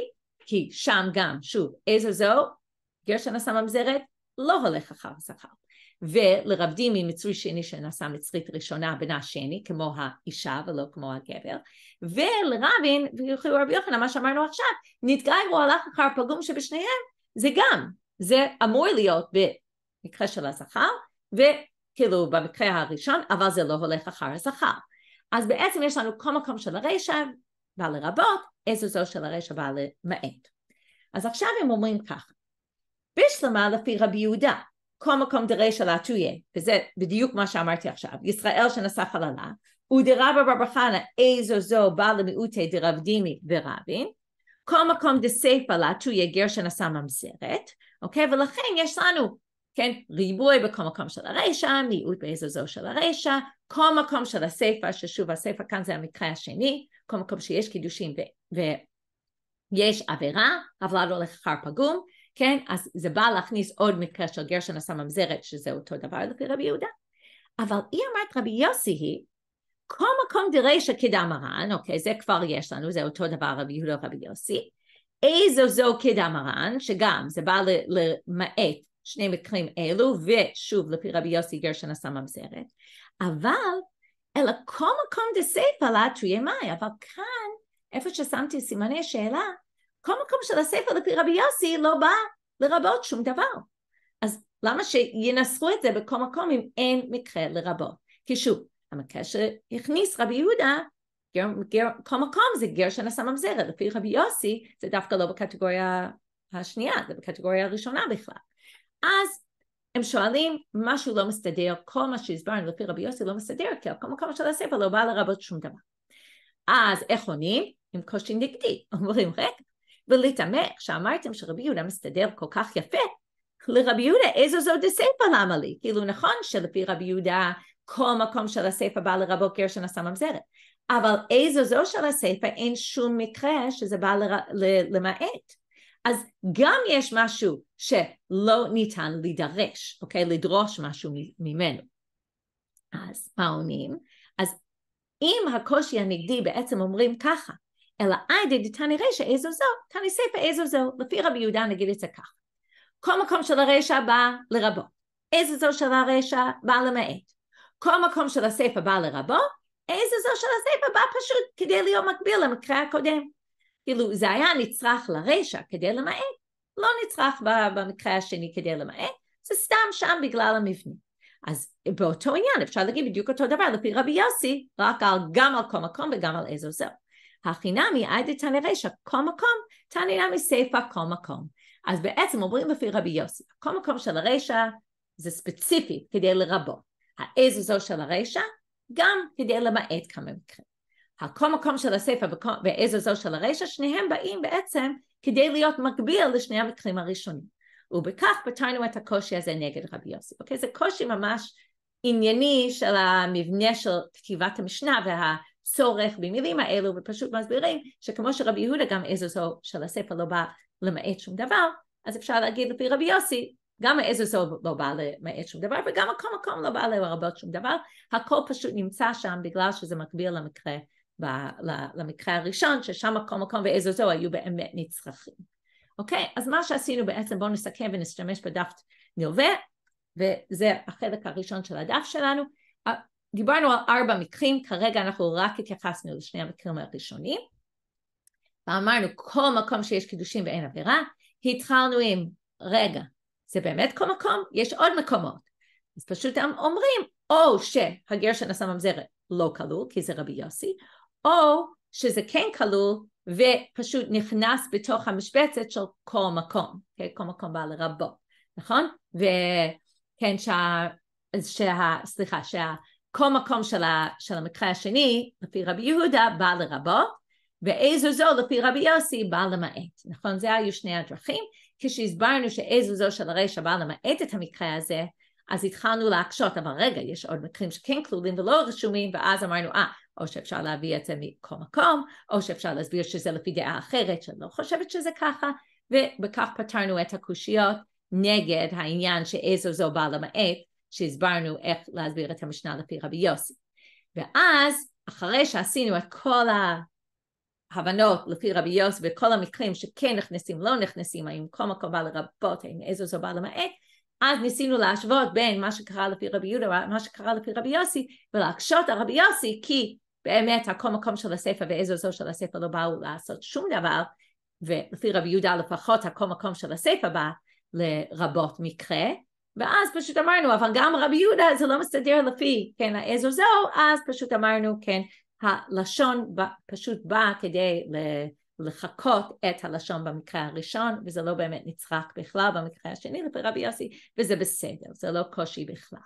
כי שם גם, שוב, איזו זו, גר שנשא ממזרת, לא הולך אחר שכר. ולרבדים ממצוי שני שנעשה מצרית ראשונה בנה שני, כמו האישה ולא כמו הגבר, ולרבין, ויוכלו רבי יוחנן, מה שאמרנו עכשיו, נתגיירו הלך אחר פגום שבשניהם, זה גם, זה אמור להיות במקרה של הזכר, וכאילו במקרה הראשון, אבל זה לא הולך אחר הזכר. אז בעצם יש לנו כל מקום של הרשע בא לרבות, איזו זו של הרשע בא למעט. אז עכשיו הם אומרים כך, בשלמה לפי רבי יהודה, כל מקום דרש עלה תהיה, וזה בדיוק מה שאמרתי עכשיו, ישראל שנשא חללה, ודרבא רבא חנה איזו זו בא למיעוטי דרבדימי ורבין, כל מקום דסייפה לה תהיה גר שנשא ממזרת, אוקיי? ולכן יש לנו כן? ריבוי בכל מקום של הרשע, מיעוט באיזו זו של הרשע, כל מקום של הסיפא, ששוב הסיפא כאן זה המקרה השני, כל מקום שיש קידושים ו... ויש עבירה, אבל לא הולך אחר פגום, כן? אז זה בא להכניס עוד מקרה של גרשן עשה ממזרת, שזה אותו דבר לפי רבי יהודה. אבל היא אמרת רבי יוסי היא, כל מקום דרישא כדאמרן, אוקיי, זה כבר יש לנו, זה אותו דבר רבי יהודה ורבי יוסי. איזו זו כדאמרן, שגם זה בא למעט שני מקרים אלו, ושוב לפי רבי יוסי גרשן עשה ממזרת, אבל אלא כל מקום דסייפה לה תויי מאי, אבל כאן, איפה ששמתי סימני שאלה, כל מקום של הספר לפי רבי יוסי לא בא לרבות שום דבר. אז למה שינסחו את זה בכל מקום אם אין מקרה לרבות? כי שוב, המקרה שהכניס רבי יהודה, גר, גר, כל מקום זה גר שנשא ממזרת, לפי רבי יוסי זה דווקא לא בקטגוריה השנייה, זה בקטגוריה הראשונה בכלל. אז הם שואלים, משהו לא מסתדר, כל מה שהסברנו לפי רבי יוסי לא מסתדר, כי על כל מקום של הספר לא בא לרבות שום דבר. אז איך עונים? עם קושי נגדי. אומרים, רגע, ולהתעמק שאמרתם שרבי יהודה מסתדר כל כך יפה לרבי יהודה איזו זו דסייפה למה לי כאילו נכון שלפי רבי יהודה כל מקום של הסייפה בא לרבו גרשון עשה ממזרת אבל איזו זו של הסייפה אין שום מקרה שזה בא ל, ל, למעט אז גם יש משהו שלא ניתן להידרש, אוקיי? לדרוש משהו ממנו. אז מה עונים? אז אם הקושי הנגדי בעצם אומרים ככה, אלא עיידי דתני רישא איזו זו, תני סיפא איזו זו, לפי רבי יהודה נגיד את זה כך. כל מקום של הרישא בא לרבו, איזו זו של הרישא בא למעט. כל מקום של הסיפא בא לרבו, איזו זו של הסיפא בא פשוט כדי להיות מקביל למקרה הקודם. כאילו זה היה נצרך לרישא כדי למעט, לא נצרך במקרה השני כדי למעט, זה סתם שם בגלל המבנה. אז באותו עניין אפשר להגיד בדיוק אותו דבר לפי רבי יוסי, רק על, גם על כל מקום וגם על איזו זו. החינמי עד תנא רשע, כל מקום, תנא נמי סיפא כל מקום. אז בעצם אומרים לפי רבי יוסי, כל מקום של הרשע זה ספציפי כדי לרבו. האיזו זו של הרשע, גם כדי למעט כמה מקרים. הכל מקום של הסיפא ואיזו זו של הרשע, שניהם באים בעצם כדי להיות מקביל לשני המקרים הראשונים. ובכך פתרנו את הקושי הזה נגד רבי יוסי. אוקיי? זה קושי ממש ענייני של המבנה של כתיבת המשנה וה... צורך במילים האלו ופשוט מסבירים שכמו שרבי יהודה גם אזוזו של הספר לא בא למעט שום דבר, אז אפשר להגיד לפי רבי יוסי, גם האזוזו לא בא למעט שום דבר וגם מקום מקום לא בא לרבות שום דבר, הכל פשוט נמצא שם בגלל שזה מקביל למקרה, ב, למקרה הראשון ששם מקום מקום ואזוזו היו באמת נצרכים. אוקיי? אז מה שעשינו בעצם בואו נסכם ונשתמש בדף נלווה וזה החלק הראשון של הדף שלנו דיברנו על ארבע מקרים, כרגע אנחנו רק התייחסנו לשני המקרים הראשונים. ואמרנו כל מקום שיש קידושים ואין עבירה, התחלנו עם רגע, זה באמת כל מקום? יש עוד מקומות. אז פשוט הם אומרים או שהגר שנשא ממזרת לא כלול, כי זה רבי יוסי, או שזה כן כלול ופשוט נכנס בתוך המשבצת של כל מקום, כן? כל מקום בא לרבו, נכון? וכן, שה... שה... סליחה, שה... כל מקום של, ה, של המקרה השני, לפי רבי יהודה, בא לרבו, ואיזו זו לפי רבי יוסי בא למעט. נכון? זה היו שני הדרכים. כשהסברנו שאיזו זו של הרשע בא למעט את המקרה הזה, אז התחלנו להקשות, אבל רגע, יש עוד מקרים שכן כלולים ולא רשומים, ואז אמרנו, אה, או שאפשר להביא את זה מכל מקום, או שאפשר להסביר שזה לפי דעה אחרת, שאני לא חושבת שזה ככה, ובכך פתרנו את הקושיות נגד העניין שאיזו זו בא למעט שהסברנו איך להסביר את המשנה לפי רבי יוסי. ואז, אחרי שעשינו את כל ההבנות לפי רבי יוסי וכל המקרים שכן נכנסים, לא נכנסים, האם כל מקום בא לרבות, האם איזו זו בא למעט, אז ניסינו להשוות בין מה שקרה לפי רבי יהודה ומה שקרה לפי רבי יוסי, ולהקשות על רבי יוסי, כי באמת הכל מקום של הספר ואיזו זו של הספר לא באו לעשות שום דבר, ולפי רבי יהודה לפחות הכל מקום של הספר בא לרבות מקרה, ואז פשוט אמרנו, אבל גם רבי יהודה זה לא מסתדר לפי, כן, העז או זו, אז פשוט אמרנו, כן, הלשון פשוט בא כדי לחקות את הלשון במקרה הראשון, וזה לא באמת נצחק בכלל במקרה השני לפי רבי יוסי, וזה בסדר, זה לא קושי בכלל.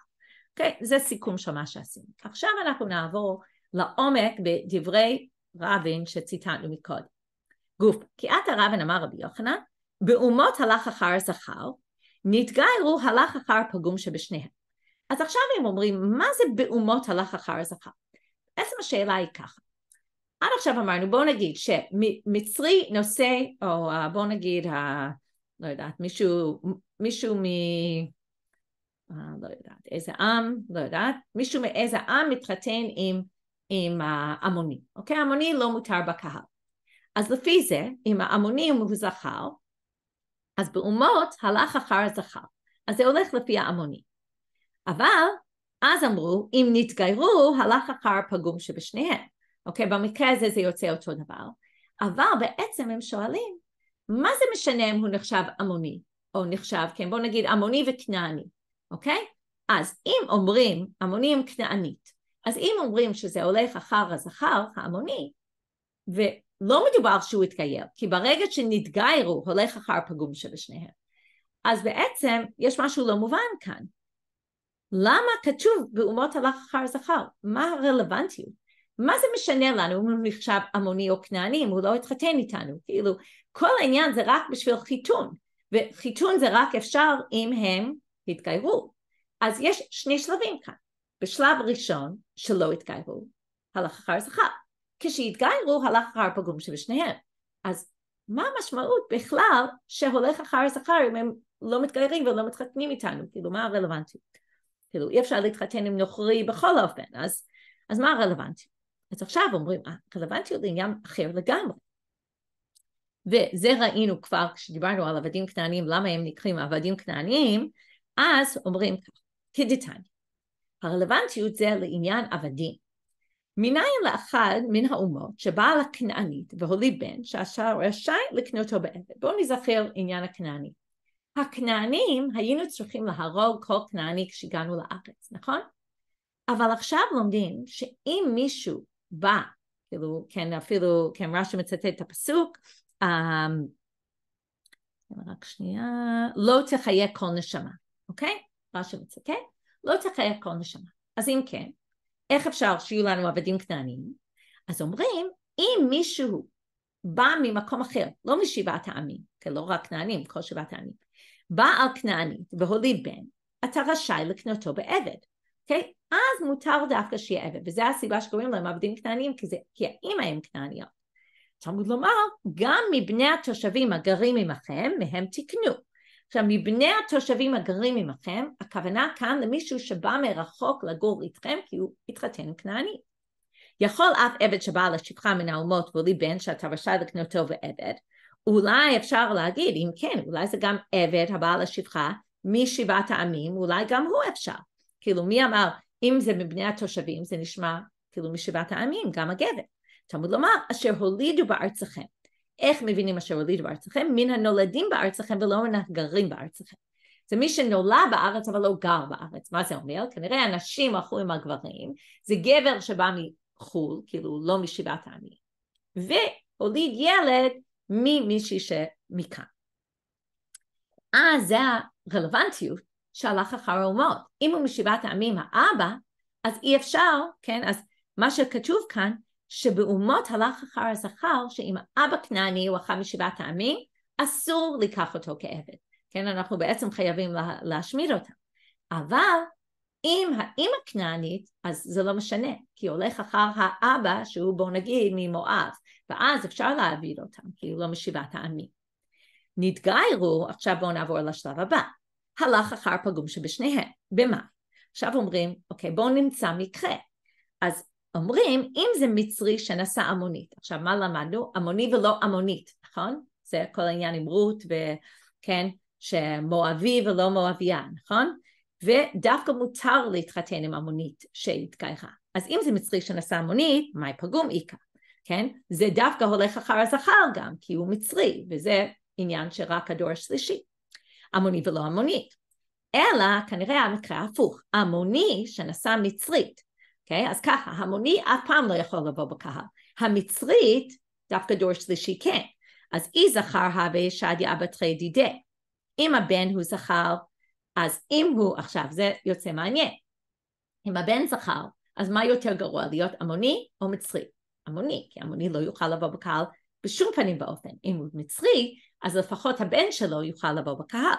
אוקיי, okay, זה סיכום של מה שעשינו. עכשיו אנחנו נעבור לעומק בדברי רבין שציטטנו מקודם. גוף, כי עתה רבין אמר רבי יוחנן, באומות הלך אחר זכר, נתגיירו הלך אחר פגום שבשניהם. אז עכשיו הם אומרים, מה זה באומות הלך אחר זכר? בעצם השאלה היא ככה. עד עכשיו אמרנו, בואו נגיד שמצרי נושא, או אה, בואו נגיד, ה... לא יודעת, מישהו, מישהו מ... אה, לא יודעת, איזה עם, לא יודעת, מישהו מאיזה עם מתחתן עם, עם העמוני, אוקיי? המוני לא מותר בקהל. אז לפי זה, אם העמוני הוא זכר, אז באומות הלך אחר הזכר, אז זה הולך לפי העמוני. אבל אז אמרו, אם נתגיירו, הלך אחר הפגום שבשניהם. אוקיי, במקרה הזה זה יוצא אותו דבר. אבל בעצם הם שואלים, מה זה משנה אם הוא נחשב עמוני, או נחשב, כן, בואו נגיד עמוני וכנעני, אוקיי? אז אם אומרים עמוני עם כנענית, אז אם אומרים שזה הולך אחר הזכר, העמוני, ו- לא מדובר שהוא התגייר, כי ברגע שנתגיירו הולך אחר פגום שבשניהם. אז בעצם יש משהו לא מובן כאן. למה כתוב באומות הלך אחר זכר? מה הרלוונטיות? מה זה משנה לנו אם הוא נחשב עמוני או כנעני אם הוא לא התחתן איתנו? כאילו, כל העניין זה רק בשביל חיתון, וחיתון זה רק אפשר אם הם התגיירו. אז יש שני שלבים כאן. בשלב ראשון, שלא התגיירו, הלך אחר זכר. כשהתגיירו הלך אחר הפגום שבשניהם. אז מה המשמעות בכלל שהולך אחר הזכר אם הם לא מתגיירים ולא מתחתנים איתנו? כאילו, מה הרלוונטיות? כאילו, אי אפשר להתחתן עם נוכרי בכל אופן, אז, אז מה הרלוונטיות? אז עכשיו אומרים, הרלוונטיות אה, היא עניין אחר לגמרי. וזה ראינו כבר כשדיברנו על עבדים כנעניים, למה הם נקראים עבדים כנעניים, אז אומרים כך, כדתניא, הרלוונטיות זה לעניין עבדים. מניין לאחד מן האומות שבאה לכנענית והוליד בן שאשר רשאי לקנותו בעבד. בואו נזכר עניין הכנעני. הכנענים היינו צריכים להרוג כל כנעני כשהגענו לארץ, נכון? אבל עכשיו לומדים שאם מישהו בא, כאילו, כן, אפילו, כן, רש"י מצטט את הפסוק, אמ, כן, רק שנייה, לא תחיה כל נשמה, אוקיי? רש"י מצטט, לא תחיה כל נשמה. אז אם כן, איך אפשר שיהיו לנו עבדים כנענים? אז אומרים, אם מישהו בא ממקום אחר, לא משבעת העמים, כי לא רק כנענים, כל שבעת העמים, בא על כנענית והוליד בן, אתה רשאי לקנותו בעבד, אוקיי? Okay? אז מותר דווקא שיהיה עבד, וזו הסיבה שקוראים להם עבדים כנענים, כי, כי האמא הם כנעניות. תלמוד לומר, גם מבני התושבים הגרים עמכם, מהם תקנו. עכשיו, מבני התושבים הגרים עמכם, הכוונה כאן למישהו שבא מרחוק לגור איתכם כי הוא התחתן עם כנעני. יכול אף עבד שבא לשפחה מן האומות ולי בן שאתה רשאי לקנותו ועבד. אולי אפשר להגיד, אם כן, אולי זה גם עבד הבא לשפחה משבעת העמים, אולי גם הוא אפשר. כאילו, מי אמר, אם זה מבני התושבים, זה נשמע כאילו משבעת העמים, גם הגבר. תמוד לומר, אשר הולידו בארצכם. איך מבינים אשר הוליד בארצכם? מן הנולדים בארצכם ולא מן הגרים בארצכם. זה מי שנולד בארץ אבל לא גר בארץ. מה זה אומר? כנראה הנשים הלכו עם הגברים, זה גבר שבא מחו"ל, כאילו לא משבעת העמים, והוליד ילד ממישהי שמכאן. אז אה, זה הרלוונטיות שהלך אחר האומות. אם הוא משבעת העמים האבא, אז אי אפשר, כן? אז מה שכתוב כאן שבאומות הלך אחר הזכר שאם אבא כנעני הוא אחד משבעת העמים, אסור לקח אותו כעבד. כן, אנחנו בעצם חייבים לה, להשמיד אותם. אבל אם האימא כנענית, אז זה לא משנה, כי הולך אחר האבא שהוא בוא נגיד ממואב, ואז אפשר להעביד אותם, כי הוא לא משבעת העמים. נתגיירו, עכשיו בואו נעבור לשלב הבא. הלך אחר פגום שבשניהם, במה? עכשיו אומרים, אוקיי, בואו נמצא מקרה. אז אומרים, אם זה מצרי שנסע המונית, עכשיו מה למדנו? המוני ולא המונית, נכון? זה כל העניין עם רות וכן, שמואבי ולא מואביה, נכון? ודווקא מותר להתחתן עם המונית שהתגיירה. אז אם זה מצרי שנסע המונית, מאי פגום איכא, כן? זה דווקא הולך אחר הזכר גם, כי הוא מצרי, וזה עניין שרק הדור השלישי. המוני ולא המונית. אלא כנראה המקרה הפוך, המוני שנסע מצרית, אוקיי? Okay? אז ככה, המוני אף פעם לא יכול לבוא בקהל. המצרית, דווקא דור שלישי כן. אז אי זכר הווה שדיה בתרי דידה. אם הבן הוא זכר, אז אם הוא, עכשיו זה יוצא מעניין. אם הבן זכר, אז מה יותר גרוע, להיות עמוני או מצרי? עמוני, כי עמוני לא יוכל לבוא בקהל בשום פנים ואופן. אם הוא מצרי, אז לפחות הבן שלו יוכל לבוא בקהל.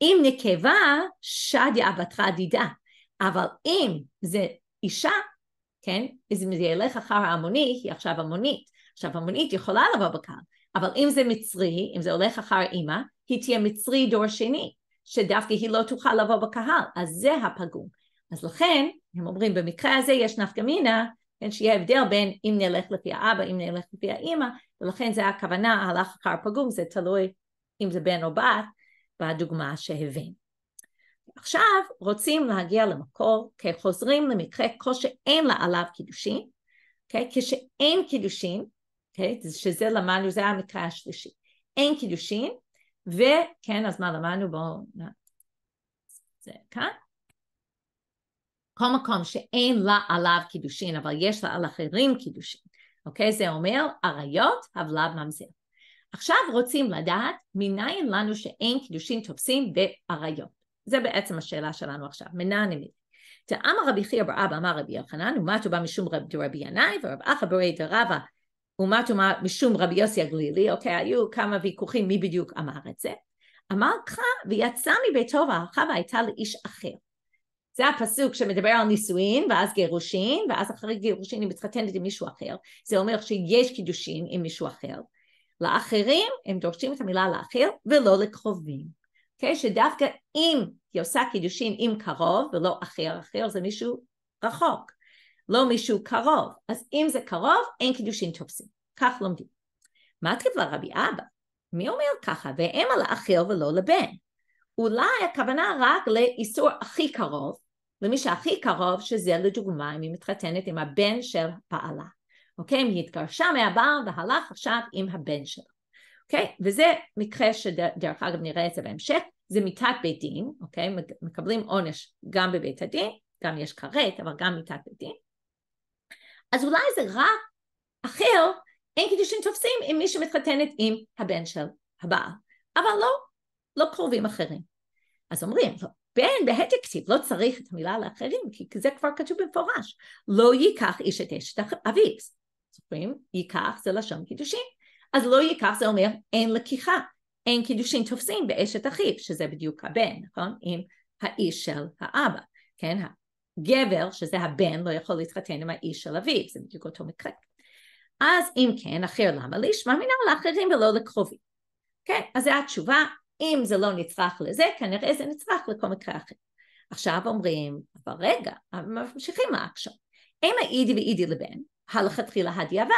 אם נקבה, שדיה בתרה דידה. אבל אם זה אישה, כן, אם זה ילך אחר ההמוני, היא עכשיו המונית. עכשיו המונית יכולה לבוא בקהל, אבל אם זה מצרי, אם זה הולך אחר אימא, היא תהיה מצרי דור שני, שדווקא היא לא תוכל לבוא בקהל, אז זה הפגום. אז לכן, הם אומרים במקרה הזה יש נפקא מינה, כן, שיהיה הבדל בין אם נלך לפי האבא, אם נלך לפי האימא, ולכן זה הכוונה, הלך אחר פגום, זה תלוי אם זה בן או בת, בדוגמה שהבאנו. עכשיו רוצים להגיע למקור, okay, חוזרים למקרה כל שאין לה עליו קידושין, okay, אוקיי? כשאין קידושין, okay, אוקיי? שזה למדנו, זה המקרה השלישי, אין קידושין, וכן אז מה למדנו בואו נעשה זה כאן כל מקום שאין לה עליו קידושין אבל יש לה על אחרים קידושין אוקיי זה אומר עריות הבלב ממזר עכשיו רוצים לדעת מניין לנו שאין קידושין תופסים בעריות זה בעצם השאלה שלנו עכשיו, מנענמי. תאמר רבי חייא בר אבא אמר רבי יוחנן, ומתו בא משום רב, רבי ינאי, ורב אחא ברי דרבה, ומתו משום רבי יוסי הגלילי, אוקיי, היו כמה ויכוחים מי בדיוק אמר את זה. אמר לך ויצא מביתו והלכה והייתה לאיש אחר. זה הפסוק שמדבר על נישואין ואז גירושין ואז אחרי גירושין היא מתחתנת עם מישהו אחר זה אומר שיש קידושין עם מישהו אחר לאחרים הם דורשים את המילה לאחר ולא לקרובים okay? אוקיי? שדווקא אם היא עושה קידושין עם קרוב ולא אחר, אחר זה מישהו רחוק, לא מישהו קרוב, אז אם זה קרוב אין קידושין תופסים, כך לומדים. מה כתבה רבי אבא? מי אומר ככה? ואם על האחר ולא לבן. אולי הכוונה רק לאיסור הכי קרוב, למי שהכי קרוב, שזה לדוגמה אם היא מתחתנת עם הבן של בעלה. אוקיי? אם היא התגרשה מהבעל והלך עכשיו עם הבן שלה. אוקיי? Okay? וזה מקרה שדרך אגב נראה את זה בהמשך, זה מיתת בית דין, אוקיי? Okay? מקבלים עונש גם בבית הדין, גם יש כרת, אבל גם מיתת בית דין. אז אולי זה רע אחר, אין קידושין תופסים עם מי שמתחתנת עם הבן של הבעל, אבל לא, לא קרובים אחרים. אז אומרים, לא, בן בהתק כתיב לא צריך את המילה לאחרים, כי זה כבר כתוב במפורש. לא ייקח איש את אשת אביו. זוכרים? ייקח זה לשון קידושין. אז לא ייקח זה אומר אין לקיחה, אין קידושין תופסים באשת אחיו, שזה בדיוק הבן, נכון? עם האיש של האבא, כן? הגבר, שזה הבן, לא יכול להתחתן עם האיש של אביו, זה בדיוק אותו מקרה. אז אם כן, אחר למה להשמע מן לאחרים ולא לקרובים. כן, אז זו התשובה, אם זה לא נצרך לזה, כנראה זה נצרך לכל מקרה אחר. עכשיו אומרים, אבל רגע, ממשיכים לעכשיו. אם האידי ואידי לבן, הלכתחילה הדיעבד.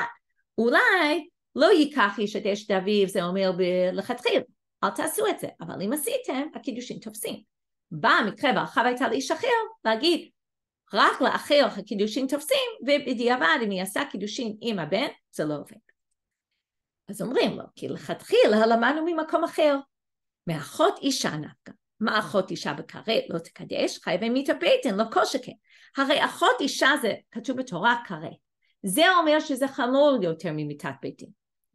אולי לא ייקח איש את אשת אביו, זה אומר לכתחיל, אל תעשו את זה, אבל אם עשיתם, הקידושין תופסים. בא המקרה והרחב הייתה לאיש אחר, להגיד, רק לאחר הקידושין תופסים, ובדיעבד אם היא עשה קידושין עם הבן, זה לא עובד. אז אומרים לו, כי לכתחילה למדנו ממקום אחר. מאחות אישה נפקא, מה אחות אישה בכרת לא תקדש, חייבי מיתה בטן, לא כל שכן. הרי אחות אישה זה כתוב בתורה כרת. זה אומר שזה חמור יותר ממיתת בטן.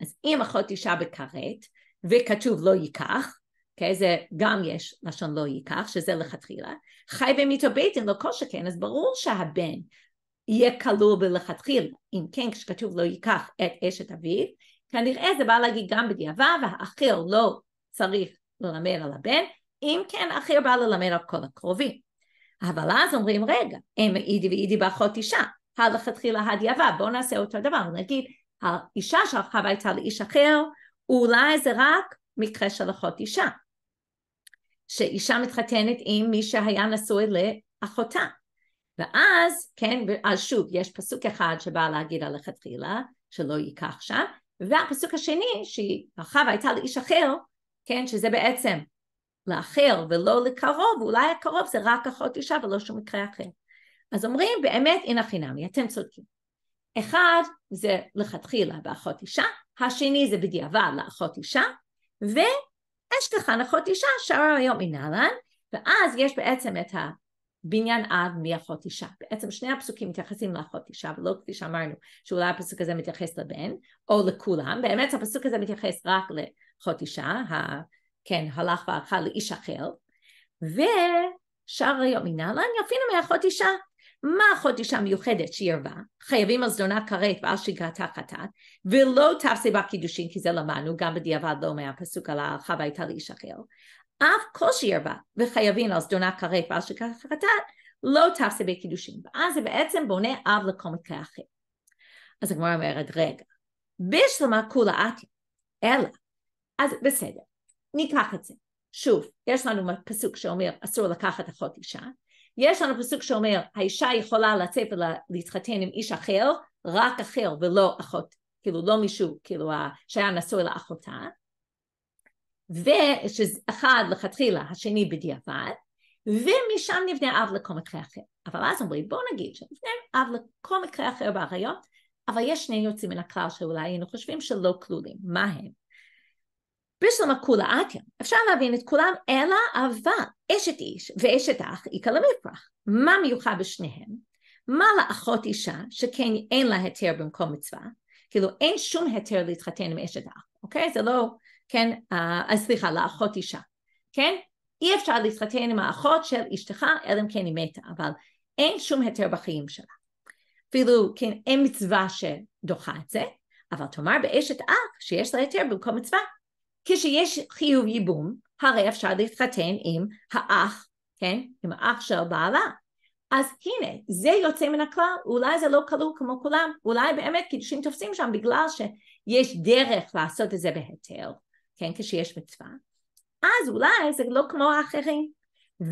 אז אם אחות אישה בכרת, וכתוב לא ייקח, okay, אוקיי? זה גם יש לשון לא ייקח, שזה לכתחילה, חי במיתו בית לא כל שכן, אז ברור שהבן יהיה כלול בלכתחילה, אם כן כשכתוב לא ייקח את אשת אביו, כנראה זה בא להגיד גם בדיעבד, והאחר לא צריך ללמד על הבן, אם כן האחר בא ללמד על כל הקרובים. אבל אז אומרים רגע, אם אידי ואידי באחות אישה, הלכתחילה הדיעבד, בואו נעשה אותו דבר, נגיד האישה שהלכה הביתה לאיש אחר, אולי זה רק מקרה של אחות אישה. שאישה מתחתנת עם מי שהיה נשוי לאחותה. ואז, כן, אז שוב, יש פסוק אחד שבא להגיד הלכתחילה, שלא ייקח שם, והפסוק השני, שהיא הלכה והייתה לאיש אחר, כן, שזה בעצם לאחר ולא לקרוב, אולי הקרוב זה רק אחות אישה ולא שום מקרה אחר. אז אומרים, באמת אינה חינמי, אתם צודקים. אחד זה לכתחילה באחות אישה, השני זה בדיעבד לאחות אישה, ויש ככה אחות אישה שער היום מנהלן, ואז יש בעצם את הבניין אב מאחות אישה. בעצם שני הפסוקים מתייחסים לאחות אישה, ולא כפי שאמרנו, שאולי הפסוק הזה מתייחס לבן, או לכולם, באמת הפסוק הזה מתייחס רק לאחות אישה, ה... כן, הלך והלכה לאיש אחר, ושער היום מנהלן יפינו מאחות אישה. מה אחות החודש המיוחדת שערבה? חייבים על זדונה כרת ועל שגרתה חטאת, ולא בה קידושין, כי זה למדנו, גם בדיעבד לא מהפסוק על ההלכה והייתה לאיש אחר, אף כל שערבה וחייבים על זדונה כרת ועל שגרתה חטאת, לא בה קידושין. ואז זה בעצם בונה אב לכל מקרה אחר. אז הגמרא אומרת, רגע, בשלמה כולה עתי, לא, אלא, אז בסדר, ניקח את זה. שוב, יש לנו פסוק שאומר אסור לקחת אחות אישה, יש לנו פסוק שאומר, האישה יכולה לצאת ולהתחתן עם איש אחר, רק אחר ולא אחות, כאילו לא מישהו, כאילו שהיה נשוי לאחותה, ושאחד לכתחילה, השני בדיעבד, ומשם נבנה אב לכל מקרה אחר. אבל אז אומרים, בואו נגיד שנבנה אב לכל מקרה אחר בעריות, אבל יש שני יוצאים מן הכלל שאולי היינו חושבים שלא כלולים, מה הם? בשלמה כולה אתם. אה, כן, אפשר להבין את כולם, אלא אבל אשת איש ואשת אח איכא למפרח. מה מיוחד בשניהם? מה לאחות אישה שכן אין לה היתר במקום מצווה? כאילו אין שום היתר להתחתן עם אשת אח, אוקיי? זה לא, כן, אה, סליחה, לאחות אישה, כן? אי אפשר להתחתן עם האחות של אשתך, אלא אם כן היא מתה, אבל אין שום היתר בחיים שלה. אפילו, כן, אין מצווה שדוחה את זה, אבל תאמר באשת אח שיש לה היתר במקום מצווה, כשיש חיוב ייבום, הרי אפשר להתחתן עם האח, כן? עם האח של בעלה. אז הנה, זה יוצא מן הכלל, אולי זה לא כלול כמו כולם, אולי באמת קידושים תופסים שם בגלל שיש דרך לעשות את זה בהיתר, כן? כשיש מצווה. אז אולי זה לא כמו האחרים.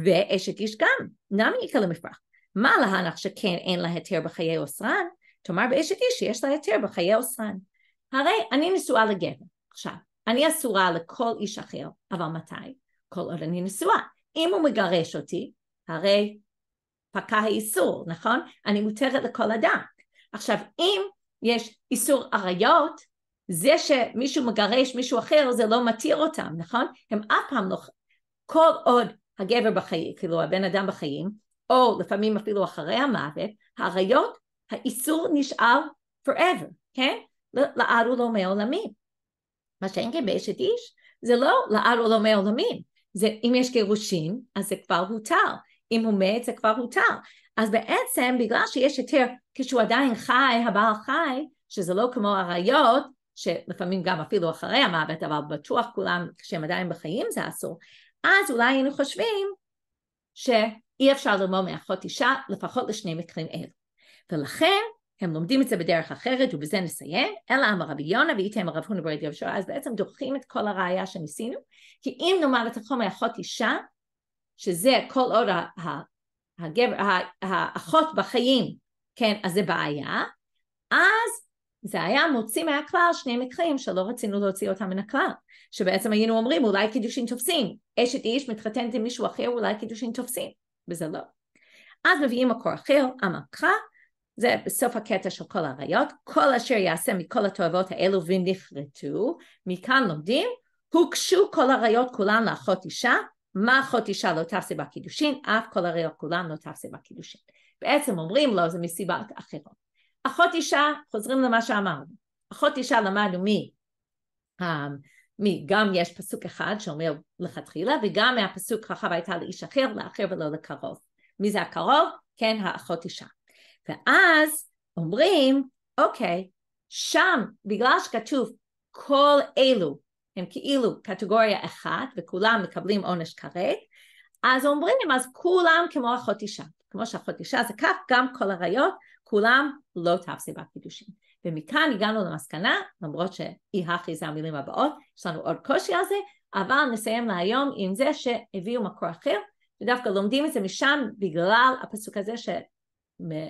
ואשת איש גם, נמי יקל למפרח. מה להנח שכן אין לה היתר בחיי אוסרן? תאמר באשת איש שיש לה היתר בחיי אוסרן. הרי אני נשואה לגבר. עכשיו, אני אסורה לכל איש אחר, אבל מתי? כל עוד אני נשואה. אם הוא מגרש אותי, הרי פקע האיסור, נכון? אני מותרת לכל אדם. עכשיו, אם יש איסור עריות, זה שמישהו מגרש מישהו אחר זה לא מתיר אותם, נכון? הם אף פעם לא... כל עוד הגבר בחיים, כאילו הבן אדם בחיים, או לפעמים אפילו אחרי המוות, העריות, האיסור נשאר forever, כן? לעד ולעולמי לא מעולמים. מה שאין כן באשת איש, זה לא לעד עולמי עולמים. זה, אם יש גירושין, אז זה כבר הותר. אם הוא מת, זה כבר הותר. אז בעצם, בגלל שיש היתר כשהוא עדיין חי, הבעל חי, שזה לא כמו אריות, שלפעמים גם אפילו אחרי המוות, אבל בטוח כולם, כשהם עדיין בחיים זה אסור, אז אולי היינו חושבים שאי אפשר ללמוד מאחות אישה, לפחות לשני מקרים אלו. ולכן הם לומדים את זה בדרך אחרת ובזה נסיים, אלא אמר רבי יונה ואיתם הרב הונא ברית יהושע, אז בעצם דוחים את כל הראייה שניסינו, כי אם נאמר לתחום האחות אישה, שזה כל עוד הגבר, האחות בחיים, כן, אז זה בעיה, אז זה היה מוציא מהכלל שני מקרים שלא רצינו להוציא אותם מן הכלל, שבעצם היינו אומרים אולי קידושין תופסים, אשת איש מתחתנת עם מישהו אחר אולי קידושין תופסים, וזה לא. אז מביאים מקור אחר, המקרא, זה בסוף הקטע של כל העריות, כל אשר יעשה מכל התועבות האלו ונכרתו, מכאן לומדים, הוגשו כל עריות כולן לאחות אישה, מה אחות אישה לא תעשה בקידושין, אף כל עריות כולן לא תעשה בקידושין. בעצם אומרים לו לא, זה מסיבות אחרות. אחות אישה, חוזרים למה שאמרנו, אחות אישה למדנו מי, אה, מי, גם יש פסוק אחד שאומר לכתחילה, וגם מהפסוק רחב הייתה לאיש אחר, לאחר ולא לקרוב. מי זה הקרוב? כן, האחות אישה. ואז אומרים, אוקיי, שם, בגלל שכתוב כל אלו הם כאילו קטגוריה אחת וכולם מקבלים עונש כרת, אז אומרים, אז כולם כמו אחות אישה. כמו שאחות אישה זה כך, גם כל הריות, כולם לא תפסי בקידושין. ומכאן הגענו למסקנה, למרות שאי הכי זה המילים הבאות, יש לנו עוד קושי על זה, אבל נסיים להיום עם זה שהביאו מקור אחר, ודווקא לומדים את זה משם בגלל הפסוק הזה של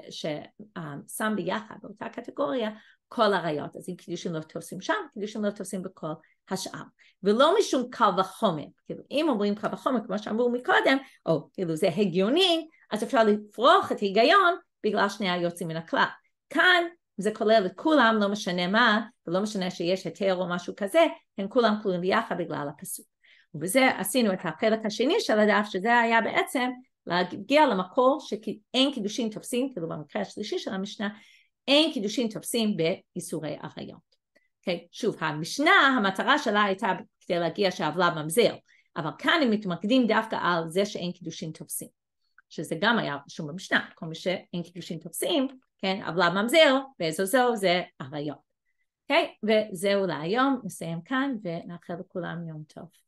ששם אה, ביחד באותה קטגוריה כל הראיות. אז אם קידושים לא תופסים שם, קידושים לא תופסים בכל השאר. ולא משום קל וחומר. כאילו אם אומרים קל וחומר, כמו שאמרו מקודם, או כאילו זה הגיוני, אז אפשר לפרוח את ההיגיון בגלל שני היוצאים מן הכלל. כאן זה כולל את כולם, לא משנה מה, ולא משנה שיש היתר או משהו כזה, הם כולם כלולים ביחד בגלל הפסוק. ובזה עשינו את החלק השני של הדף, שזה היה בעצם להגיע למקור שאין קידושין תופסים, כאילו במקרה השלישי של המשנה, אין קידושין תופסים באיסורי עריות. Okay, אוקיי? שוב, המשנה, המטרה שלה הייתה כדי להגיע שהעוולה ממזר, אבל כאן הם מתמקדים דווקא על זה שאין קידושין תופסים, שזה גם היה רשום במשנה, כל מי שאין קידושין תופסים, כן, עוולה ממזר, זו זה עריות. אוקיי? Okay, וזהו להיום, נסיים כאן ונאחל לכולם יום טוב.